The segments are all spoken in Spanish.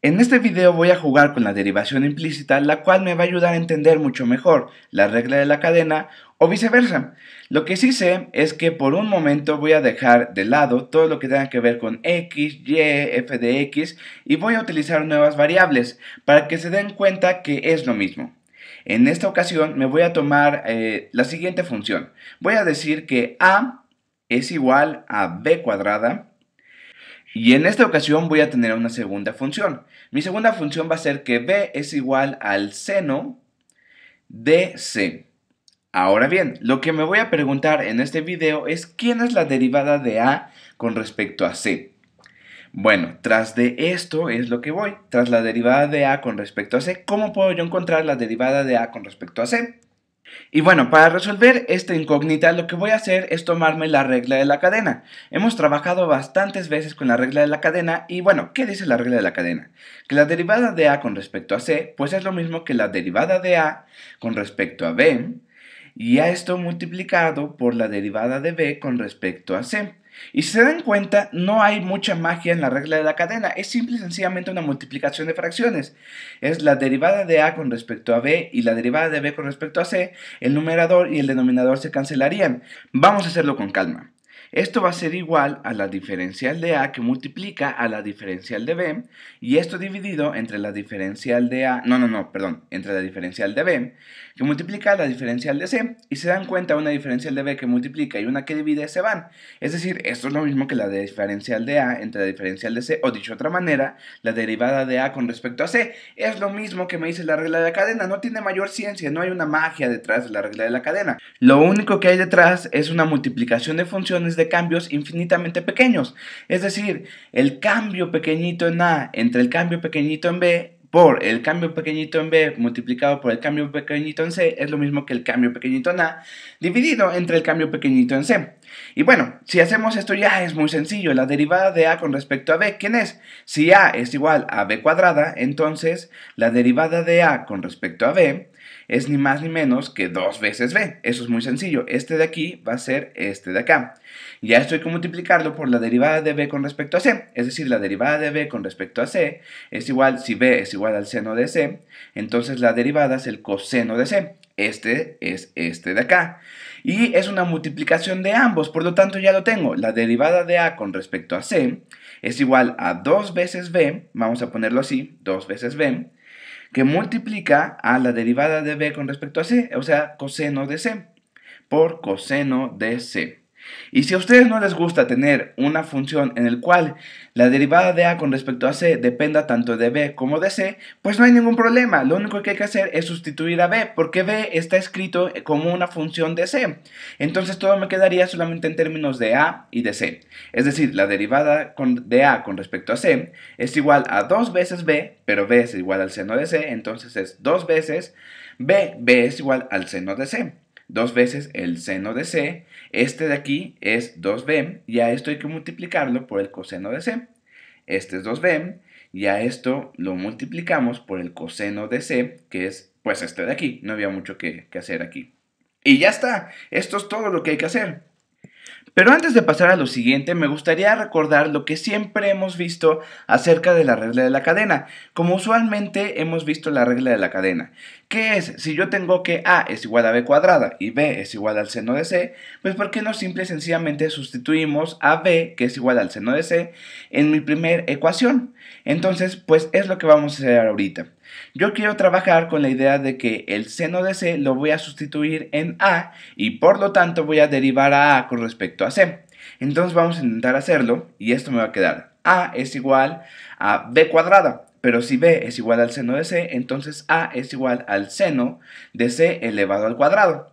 En este video voy a jugar con la derivación implícita, la cual me va a ayudar a entender mucho mejor la regla de la cadena o viceversa. Lo que sí sé es que por un momento voy a dejar de lado todo lo que tenga que ver con x, y, f de x y voy a utilizar nuevas variables para que se den cuenta que es lo mismo. En esta ocasión me voy a tomar eh, la siguiente función. Voy a decir que a es igual a b cuadrada y en esta ocasión voy a tener una segunda función. Mi segunda función va a ser que b es igual al seno de c. Ahora bien, lo que me voy a preguntar en este video es quién es la derivada de a con respecto a c. Bueno, tras de esto es lo que voy. Tras la derivada de a con respecto a c, ¿cómo puedo yo encontrar la derivada de a con respecto a c? Y bueno, para resolver esta incógnita lo que voy a hacer es tomarme la regla de la cadena. Hemos trabajado bastantes veces con la regla de la cadena y bueno, ¿qué dice la regla de la cadena? Que la derivada de A con respecto a C, pues es lo mismo que la derivada de A con respecto a B y a esto multiplicado por la derivada de B con respecto a C. Y si se dan cuenta, no hay mucha magia en la regla de la cadena, es simple y sencillamente una multiplicación de fracciones. Es la derivada de A con respecto a B y la derivada de B con respecto a C, el numerador y el denominador se cancelarían. Vamos a hacerlo con calma. Esto va a ser igual a la diferencial de A que multiplica a la diferencial de B y esto dividido entre la diferencial de A, no, no, no, perdón, entre la diferencial de B que multiplica a la diferencial de C y se dan cuenta una diferencial de B que multiplica y una que divide se van. Es decir, esto es lo mismo que la diferencial de A entre la diferencial de C o dicho de otra manera, la derivada de A con respecto a C. Es lo mismo que me dice la regla de la cadena, no tiene mayor ciencia, no hay una magia detrás de la regla de la cadena. Lo único que hay detrás es una multiplicación de funciones de cambios infinitamente pequeños. Es decir, el cambio pequeñito en A entre el cambio pequeñito en B por el cambio pequeñito en B multiplicado por el cambio pequeñito en C es lo mismo que el cambio pequeñito en A dividido entre el cambio pequeñito en C. Y bueno, si hacemos esto ya es muy sencillo, la derivada de a con respecto a b, ¿quién es? Si a es igual a b cuadrada, entonces la derivada de a con respecto a b es ni más ni menos que dos veces b. Eso es muy sencillo, este de aquí va a ser este de acá. Ya estoy que multiplicarlo por la derivada de b con respecto a c, es decir, la derivada de b con respecto a c es igual, si b es igual al seno de c, entonces la derivada es el coseno de c. Este es este de acá. Y es una multiplicación de ambos, por lo tanto ya lo tengo. La derivada de A con respecto a C es igual a 2 veces B, vamos a ponerlo así, 2 veces B, que multiplica a la derivada de B con respecto a C, o sea, coseno de C, por coseno de C. Y si a ustedes no les gusta tener una función en el cual la derivada de A con respecto a C dependa tanto de B como de C, pues no hay ningún problema. Lo único que hay que hacer es sustituir a B, porque B está escrito como una función de C. Entonces todo me quedaría solamente en términos de A y de C. Es decir, la derivada de A con respecto a C es igual a dos veces B, pero B es igual al seno de C, entonces es dos veces B, B es igual al seno de C. dos veces el seno de C este de aquí es 2b y a esto hay que multiplicarlo por el coseno de c. Este es 2b y a esto lo multiplicamos por el coseno de c, que es pues este de aquí. No había mucho que, que hacer aquí. Y ya está, esto es todo lo que hay que hacer. Pero antes de pasar a lo siguiente, me gustaría recordar lo que siempre hemos visto acerca de la regla de la cadena, como usualmente hemos visto la regla de la cadena, que es, si yo tengo que A es igual a B cuadrada y B es igual al seno de C, pues ¿por qué no simple y sencillamente sustituimos a B, que es igual al seno de C, en mi primera ecuación? Entonces, pues es lo que vamos a hacer ahorita. Yo quiero trabajar con la idea de que el seno de C lo voy a sustituir en A y por lo tanto voy a derivar a A con respecto a C. Entonces vamos a intentar hacerlo y esto me va a quedar A es igual a B cuadrada. Pero si B es igual al seno de C, entonces A es igual al seno de C elevado al cuadrado.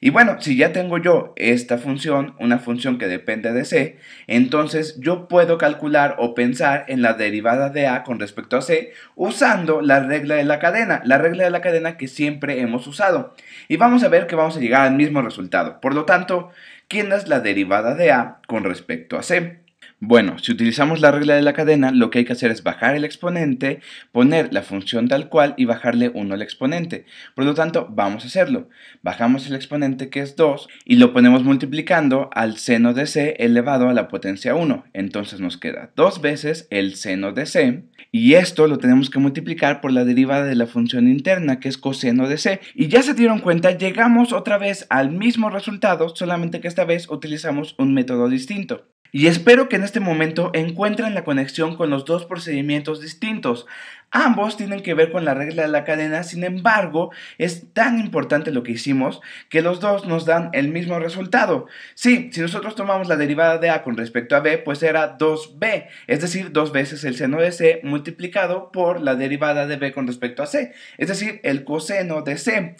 Y bueno, si ya tengo yo esta función, una función que depende de c, entonces yo puedo calcular o pensar en la derivada de a con respecto a c usando la regla de la cadena, la regla de la cadena que siempre hemos usado. Y vamos a ver que vamos a llegar al mismo resultado. Por lo tanto, ¿quién es la derivada de a con respecto a c? Bueno, si utilizamos la regla de la cadena, lo que hay que hacer es bajar el exponente, poner la función tal cual y bajarle 1 al exponente. Por lo tanto, vamos a hacerlo. Bajamos el exponente que es 2 y lo ponemos multiplicando al seno de c elevado a la potencia 1. Entonces nos queda 2 veces el seno de c y esto lo tenemos que multiplicar por la derivada de la función interna que es coseno de c. Y ya se dieron cuenta, llegamos otra vez al mismo resultado, solamente que esta vez utilizamos un método distinto. Y espero que en este momento encuentren la conexión con los dos procedimientos distintos. Ambos tienen que ver con la regla de la cadena, sin embargo, es tan importante lo que hicimos que los dos nos dan el mismo resultado. Sí, si nosotros tomamos la derivada de A con respecto a B, pues era 2B, es decir, dos veces el seno de C multiplicado por la derivada de B con respecto a C, es decir, el coseno de C.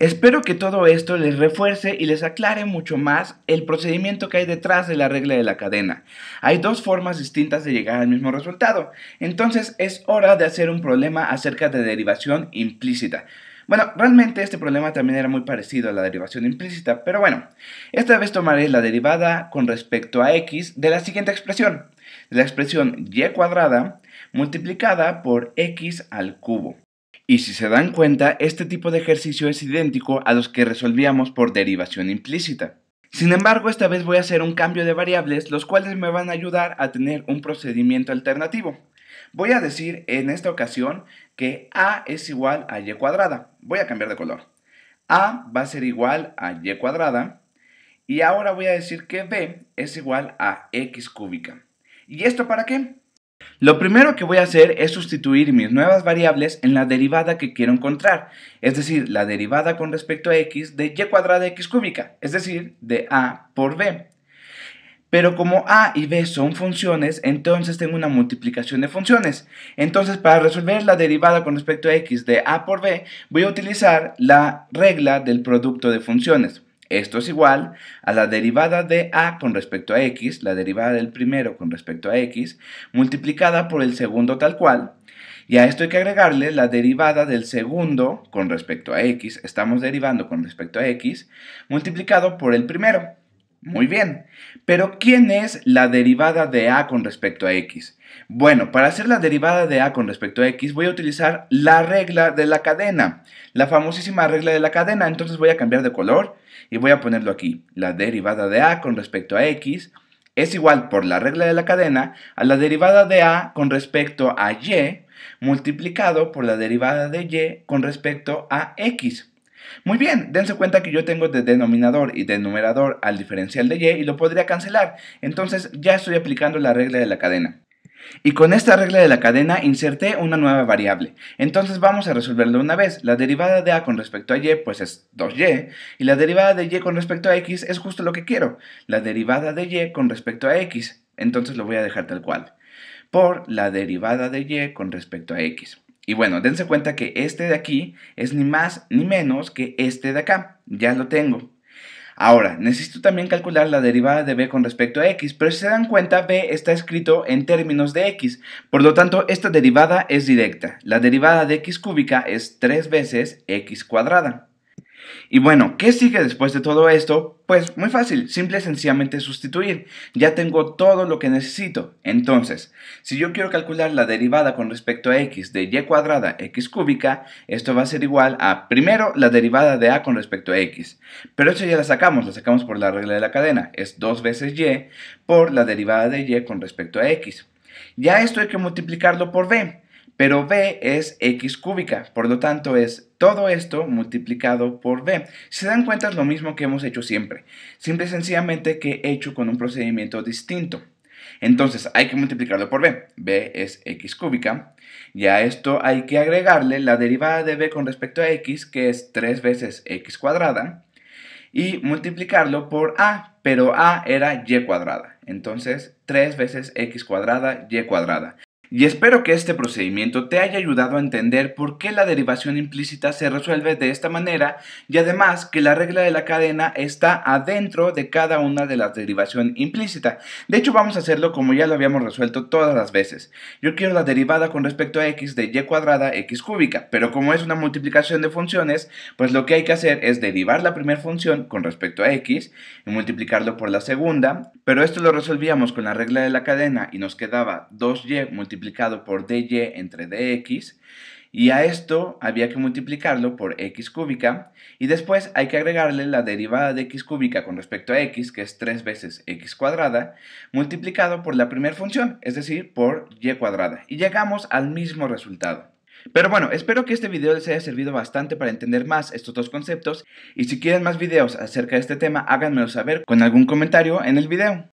Espero que todo esto les refuerce y les aclare mucho más el procedimiento que hay detrás de la regla de la cadena. Hay dos formas distintas de llegar al mismo resultado, entonces es hora de hacer un problema acerca de derivación implícita. Bueno, realmente este problema también era muy parecido a la derivación implícita, pero bueno, esta vez tomaré la derivada con respecto a x de la siguiente expresión, de la expresión y cuadrada multiplicada por x al cubo. Y si se dan cuenta, este tipo de ejercicio es idéntico a los que resolvíamos por derivación implícita. Sin embargo, esta vez voy a hacer un cambio de variables, los cuales me van a ayudar a tener un procedimiento alternativo. Voy a decir en esta ocasión que a es igual a y cuadrada. Voy a cambiar de color. a va a ser igual a y cuadrada. Y ahora voy a decir que b es igual a x cúbica. ¿Y esto para qué? Lo primero que voy a hacer es sustituir mis nuevas variables en la derivada que quiero encontrar, es decir, la derivada con respecto a x de y cuadrada x cúbica, es decir, de a por b. Pero como a y b son funciones, entonces tengo una multiplicación de funciones. Entonces para resolver la derivada con respecto a x de a por b, voy a utilizar la regla del producto de funciones. Esto es igual a la derivada de a con respecto a x, la derivada del primero con respecto a x, multiplicada por el segundo tal cual. Y a esto hay que agregarle la derivada del segundo con respecto a x, estamos derivando con respecto a x, multiplicado por el primero. Muy bien. Pero ¿quién es la derivada de A con respecto a X? Bueno, para hacer la derivada de A con respecto a X voy a utilizar la regla de la cadena, la famosísima regla de la cadena. Entonces voy a cambiar de color y voy a ponerlo aquí. La derivada de A con respecto a X es igual por la regla de la cadena a la derivada de A con respecto a Y multiplicado por la derivada de Y con respecto a X. Muy bien, dense cuenta que yo tengo de denominador y de numerador al diferencial de y y lo podría cancelar, entonces ya estoy aplicando la regla de la cadena. Y con esta regla de la cadena inserté una nueva variable. Entonces vamos a resolverlo una vez. La derivada de a con respecto a y pues es 2y y la derivada de y con respecto a x es justo lo que quiero. La derivada de y con respecto a x. Entonces lo voy a dejar tal cual. Por la derivada de y con respecto a x. Y bueno, dense cuenta que este de aquí es ni más ni menos que este de acá. Ya lo tengo. Ahora, necesito también calcular la derivada de b con respecto a x, pero si se dan cuenta, b está escrito en términos de x, por lo tanto, esta derivada es directa. La derivada de x cúbica es 3 veces x cuadrada. Y bueno, ¿qué sigue después de todo esto? Pues muy fácil, simple y sencillamente sustituir. Ya tengo todo lo que necesito. Entonces, si yo quiero calcular la derivada con respecto a x de y cuadrada x cúbica, esto va a ser igual a primero la derivada de a con respecto a x. Pero eso ya la sacamos, la sacamos por la regla de la cadena. Es 2 veces y por la derivada de y con respecto a x. Ya esto hay que multiplicarlo por b pero b es x cúbica, por lo tanto es todo esto multiplicado por b. Si se dan cuenta es lo mismo que hemos hecho siempre, simple y sencillamente que he hecho con un procedimiento distinto. Entonces hay que multiplicarlo por b. b es x cúbica. Y a esto hay que agregarle la derivada de b con respecto a x, que es 3 veces x cuadrada, y multiplicarlo por a, pero a era y cuadrada. Entonces 3 veces x cuadrada, y cuadrada. Y espero que este procedimiento te haya ayudado a entender por qué la derivación implícita se resuelve de esta manera y además que la regla de la cadena está adentro de cada una de las derivación implícita. De hecho vamos a hacerlo como ya lo habíamos resuelto todas las veces. Yo quiero la derivada con respecto a x de y cuadrada x cúbica, pero como es una multiplicación de funciones, pues lo que hay que hacer es derivar la primera función con respecto a x y multiplicarlo por la segunda, pero esto lo resolvíamos con la regla de la cadena y nos quedaba 2y multiplicado por dy entre dx y a esto había que multiplicarlo por x cúbica y después hay que agregarle la derivada de x cúbica con respecto a x, que es 3 veces x cuadrada, multiplicado por la primera función, es decir, por y cuadrada. Y llegamos al mismo resultado. Pero bueno, espero que este video les haya servido bastante para entender más estos dos conceptos y si quieren más videos acerca de este tema háganmelo saber con algún comentario en el video.